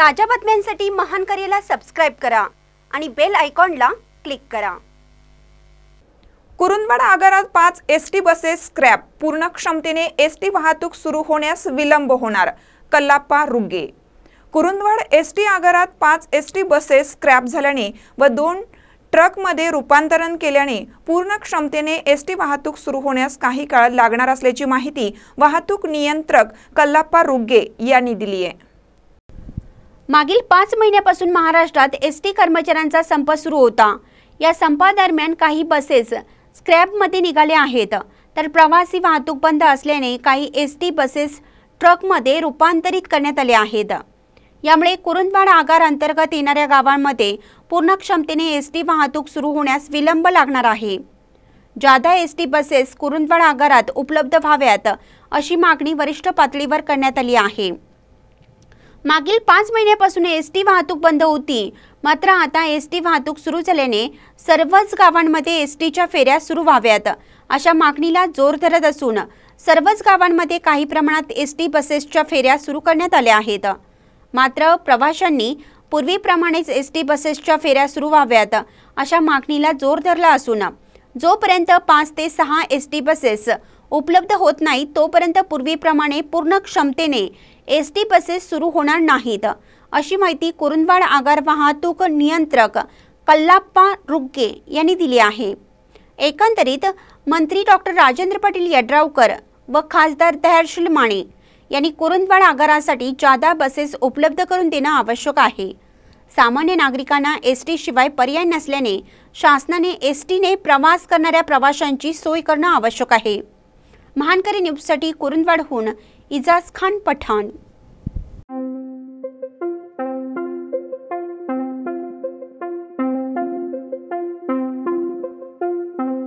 ताज्या बातम्यांसाठी महान करेला सबस्क्राईब करा आणि बेल आयकॉनला क्लिक करा कुरुंदवाड आगारात पाच एस टी बसेस स्क्रॅप पूर्ण क्षमतेने एस टी वाहतूक सुरू होण्यास विलंब होणार कल्लाप्पा रुग्गे कुरुंदवाड एस टी आगारात पाच एस टी बसेस स्क्रॅप झाल्याने व दोन ट्रकमध्ये रूपांतरण केल्याने पूर्ण क्षमतेने एस टी वाहतूक सुरू होण्यास काही काळ लागणार असल्याची माहिती वाहतूक नियंत्रक कल्लाप्पा रुग्गे यांनी दिली आहे मागील पाच महिन्यापासून महाराष्ट्रात एस टी कर्मचाऱ्यांचा संप सुरू होता या संपादरम्यान काही बसेस स्क्रॅपमध्ये निघाल्या आहेत तर प्रवासी वाहतूक बंद असल्याने काही एस टी बसेस ट्रकमध्ये रूपांतरित करण्यात आले आहेत यामुळे कुरुंदवाड आगार अंतर्गत येणाऱ्या गावांमध्ये पूर्ण क्षमतेने एस टी वाहतूक सुरू होण्यास विलंब लागणार आहे जादा एस टी बसेस कुरुंदवाड आगारात उपलब्ध व्हाव्यात अशी मागणी वरिष्ठ पातळीवर करण्यात आली आहे मागील पाच महिन्यापासून एस टी वाहतूक बंद होती मात्र आता एस टी वाहतूक सुरू झाल्याने सर्वच गावांमध्ये एस टीच्या फेऱ्या सुरू व्हाव्यात अशा मागणीला जोर धरत असून सर्वच गावांमध्ये काही प्रमाणात एस टी बसेसच्या फेऱ्या सुरू करण्यात आल्या आहेत मात्र प्रवाशांनी पूर्वीप्रमाणेच एस टी बसेसच्या फेऱ्या सुरू व्हाव्यात अशा मागणीला जोर धरला असून जोपर्यंत पाच ते सहा एस टी बसेस उपलब्ध होत नाही तोपर्यंत पूर्वीप्रमाणे पूर्ण क्षमतेने एस टी बसेस सुरू होणार नाहीत अशी माहिती कुरुंदवाड आगार वाहतूक नियंत्रक कल्लाप्पा रुग्गे यांनी दिली आहे एकंदरीत मंत्री डॉक्टर राजेंद्र पाटील यड्रावकर व खासदार दहर्शील माने यांनी कुरुंदवाड आगारासाठी जादा बसेस उपलब्ध करून देणं आवश्यक आहे सामान्य नागरिकांना एस टी शिवाय पर्याय नसल्याने शासनाने एस टीने प्रवास करणाऱ्या प्रवाशांची सोय करणं आवश्यक आहे महानकरी न्यूजसाठी कुरुंदवाडहून इजाज खान पठाण